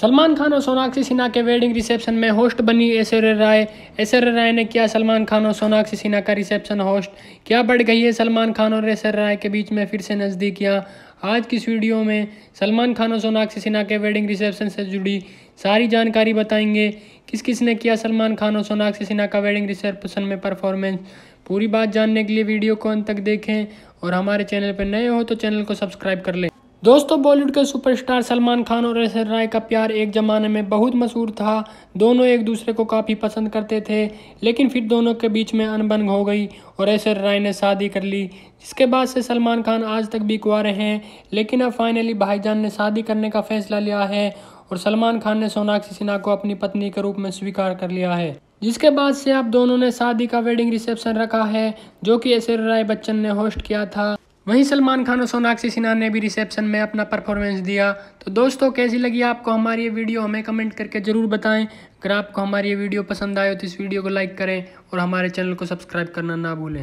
सलमान खान और सोनाक्षी सिन्हा के wedding reception में होस्ट बनी ऐश्वर्या राय ऐश्वर्या राय ने किया सलमान खान और सोनाक्षी सिन्हा का रिसेप्शन होस्ट क्या बढ़ गई है सलमान खान और ऐश्वर्या राय के बीच में फिर से नज़दीकियाँ आज की इस वीडियो में सलमान खान और सोनाक्षी सिन्हा के वेडिंग रिसेप्शन से जुड़ी सारी जानकारी बताएंगे किस किस ने किया सलमान खान और सोनाक्षी सिन्हा का वेडिंग रिसेप्शन में परफॉर्मेंस पूरी बात जानने के लिए वीडियो को अंत तक देखें और हमारे चैनल पर नए हो तो चैनल को सब्सक्राइब कर लें दोस्तों बॉलीवुड के सुपरस्टार सलमान खान और ऐश्वर्या राय का प्यार एक ज़माने में बहुत मशहूर था दोनों एक दूसरे को काफ़ी पसंद करते थे लेकिन फिर दोनों के बीच में अनबन हो गई और ऐश्वर्या राय ने शादी कर ली जिसके बाद से सलमान खान आज तक भी कुआ रहे हैं लेकिन अब फाइनली भाईजान ने शादी करने का फैसला लिया है और सलमान खान ने सोनाक्षी सिन्हा को अपनी पत्नी के रूप में स्वीकार कर लिया है जिसके बाद से आप दोनों ने शादी का वेडिंग रिसेप्शन रखा है जो कि ऐश्वर्या राय बच्चन ने होस्ट किया था वहीं सलमान खान और सोनाक्षी सिन्हा ने भी रिसेप्शन में अपना परफॉर्मेंस दिया तो दोस्तों कैसी लगी आपको हमारी ये वीडियो हमें कमेंट करके ज़रूर बताएं अगर आपको हमारी ये वीडियो पसंद आए तो इस वीडियो को लाइक करें और हमारे चैनल को सब्सक्राइब करना ना भूलें